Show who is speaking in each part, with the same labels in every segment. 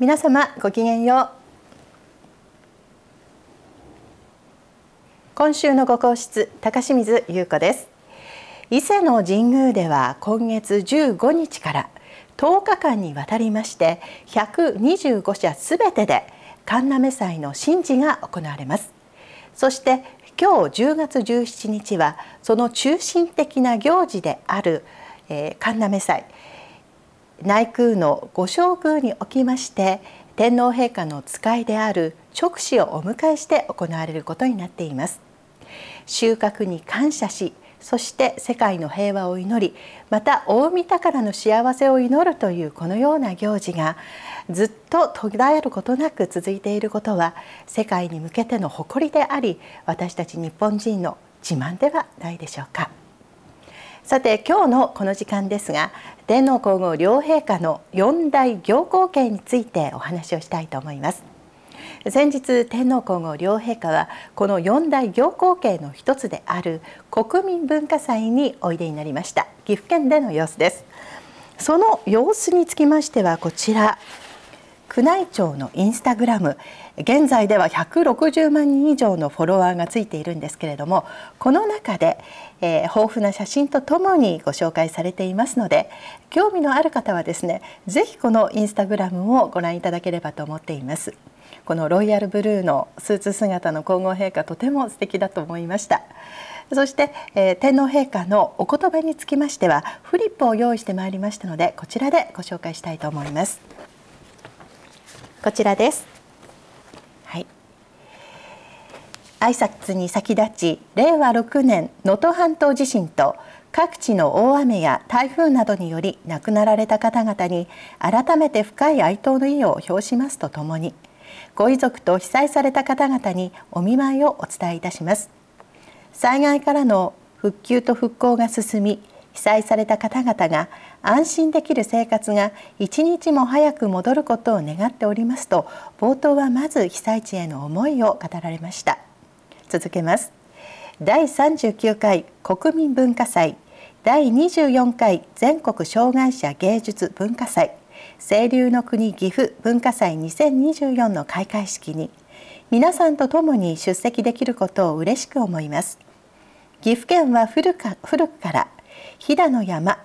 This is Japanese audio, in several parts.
Speaker 1: 皆様ごきげんよう今週のご皇室高清水優子です伊勢の神宮では今月15日から10日間にわたりまして125社すべてで神鍋祭の神事が行われますそして今日10月17日はその中心的な行事である、えー、神鍋祭内宮の御正宮におきまして天皇陛下の使いである直使をお迎えして行われることになっています収穫に感謝しそして世界の平和を祈りまた大御宝の幸せを祈るというこのような行事がずっと途絶えることなく続いていることは世界に向けての誇りであり私たち日本人の自慢ではないでしょうか。さて今日のこの時間ですが天皇皇后両陛下の四大行幸権についてお話をしたいと思います先日天皇皇后両陛下はこの四大行幸権の一つである国民文化祭においでになりました岐阜県での様子ですその様子につきましてはこちら宮内庁のインスタグラム現在では160万人以上のフォロワーがついているんですけれどもこの中で、えー、豊富な写真とともにご紹介されていますので興味のある方はですねぜひこのインスタグラムをご覧いただければと思っています。このロイヤルブルーのスーツ姿の皇后陛下とても素敵だと思いましたそして、えー、天皇陛下のお言葉につきましてはフリップを用意してまいりましたのでこちらでご紹介したいと思いますこちらです。はい。挨拶に先立ち、令和6年能登半島地震と各地の大雨や台風などにより亡くなられた方々に改めて深い哀悼の意を表しますとともにご遺族と被災された方々にお見舞いをお伝えいたします災害からの復旧と復興が進み被災された方々が安心できる生活が一日も早く戻ることを願っておりますと冒頭はまず被災地への思いを語られました続けます第39回国民文化祭第24回全国障害者芸術文化祭清流の国岐阜文化祭2024の開会式に皆さんと共に出席できることを嬉しく思います岐阜県は古か古くから飛騨の山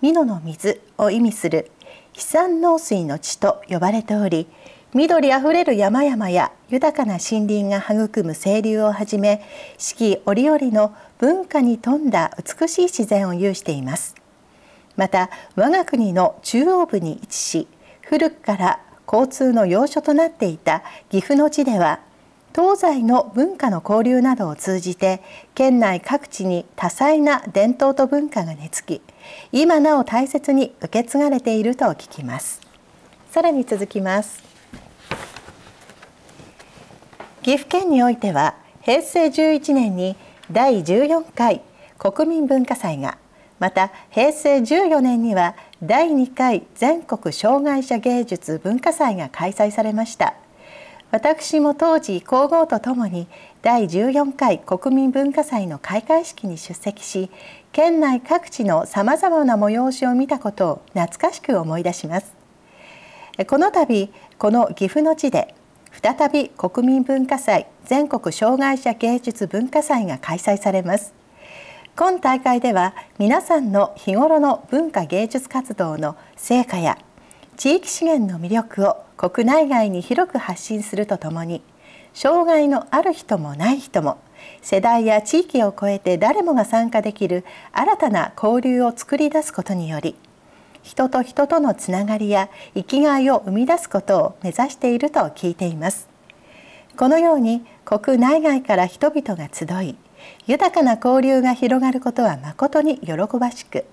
Speaker 1: 美濃の水を意味する飛散農水の地と呼ばれており緑あふれる山々や豊かな森林が育む清流をはじめ四季折々の文化に富んだ美しい自然を有していますまた我が国の中央部に位置し古くから交通の要所となっていた岐阜の地では東西の文化の交流などを通じて県内各地に多彩な伝統と文化が根付き今なお大切に受け継がれていると聞きますさらに続きます岐阜県においては平成11年に第14回国民文化祭がまた平成14年には第2回全国障害者芸術文化祭が開催されました。私も当時皇后とともに第14回国民文化祭の開会式に出席し県内各地のさまざまな催しを見たことを懐かしく思い出しますこの度この岐阜の地で再び国民文化祭全国障害者芸術文化祭が開催されます今大会では皆さんの日頃の文化芸術活動の成果や地域資源の魅力を国内外に広く発信するとともに障害のある人もない人も世代や地域を超えて誰もが参加できる新たな交流を作り出すことにより人と人とのつながりや生きがいを生み出すことを目指していると聞いていますこのように国内外から人々が集い豊かな交流が広がることは誠に喜ばしく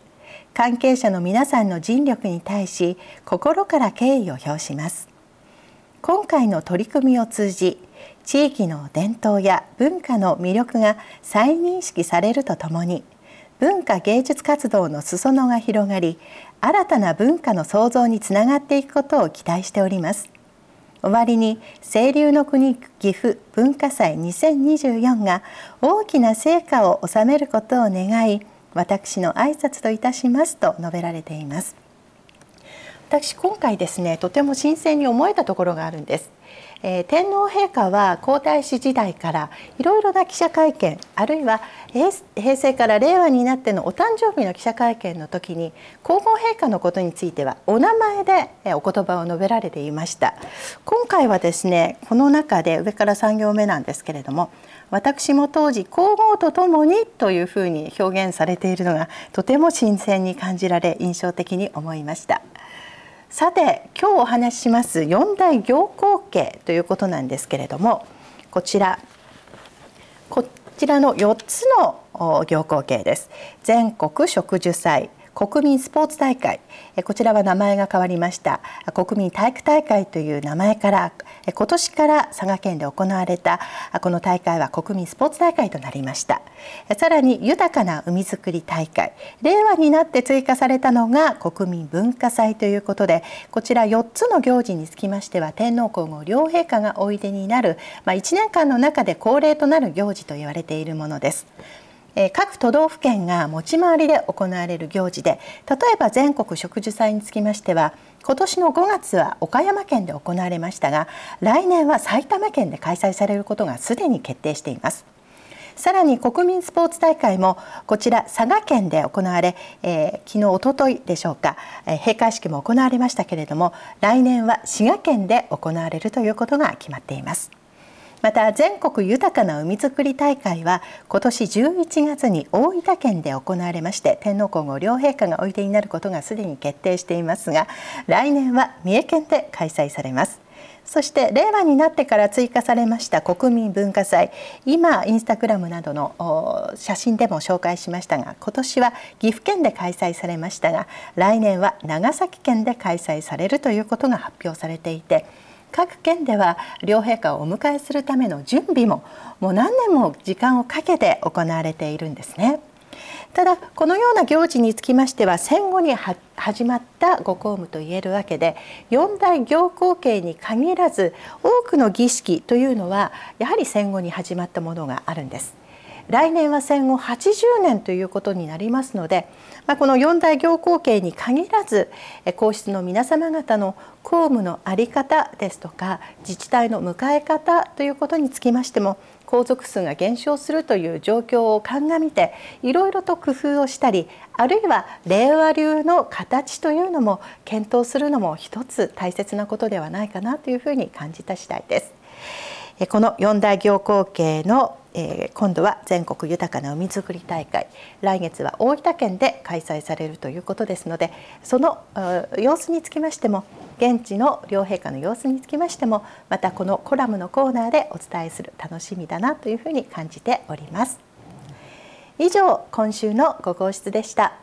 Speaker 1: 関係者の皆さんの尽力に対し心から敬意を表します今回の取り組みを通じ地域の伝統や文化の魅力が再認識されるとともに文化芸術活動の裾野が広がり新たな文化の創造につながっていくことを期待しております終わりに清流の国岐阜文化祭2024が大きな成果を収めることを願い私の挨拶といたしますと述べられています私今回ですねとても新鮮に思えたところがあるんです、えー、天皇陛下は皇太子時代からいろいろな記者会見あるいは平成から令和になってのお誕生日の記者会見の時に皇后陛下のことについてはお名前でお言葉を述べられていました今回はですねこの中で上から3行目なんですけれども私も当時皇后とともにというふうに表現されているのがとても新鮮に感じられ印象的に思いました。さて今日お話しします四大行幸形ということなんですけれどもこちらこちらの4つの行幸形です全国植樹祭国民スポーツ大会こちらは名前が変わりました国民体育大会という名前から今年から佐賀県で行われたこの大会は国民スポーツ大会となりましたさらに豊かな海づくり大会令和になって追加されたのが国民文化祭ということでこちら4つの行事につきましては天皇皇后両陛下がおいでになる、まあ、1年間の中で恒例となる行事と言われているものです。え各都道府県が持ち回りで行われる行事で例えば全国植樹祭につきましては今年の5月は岡山県で行われましたが来年は埼玉県で開催されることがすでに決定しています。さらに国民スポーツ大会もこちら佐賀県で行われ、えー、昨日おとといでしょうか、えー、閉会式も行われましたけれども来年は滋賀県で行われるということが決まっています。また全国豊かな海づくり大会は今年11月に大分県で行われまして天皇皇后両陛下がおいでになることがすでに決定していますが来年は三重県で開催されますそして令和になってから追加されました国民文化祭今インスタグラムなどの写真でも紹介しましたが今年は岐阜県で開催されましたが来年は長崎県で開催されるということが発表されていて各県では両陛下をお迎えするための準備ももう何年も時間をかけて行われているんですね。ただこのような行事につきましては戦後に始まったご公務といえるわけで四大行幸慶に限らず多くの儀式というのはやはり戦後に始まったものがあるんです。来年は戦後80年ということになりますので、まあ、この四大行幸慶に限らず皇室の皆様方の公務の在り方ですとか自治体の迎え方ということにつきましても皇族数が減少するという状況を鑑みていろいろと工夫をしたりあるいは令和流の形というのも検討するのも一つ大切なことではないかなというふうに感じた次第です。この四大行光景の今度は全国豊かな海づくり大会来月は大分県で開催されるということですのでその様子につきましても現地の両陛下の様子につきましてもまたこのコラムのコーナーでお伝えする楽しみだなというふうに感じております以上今週のご皇室でした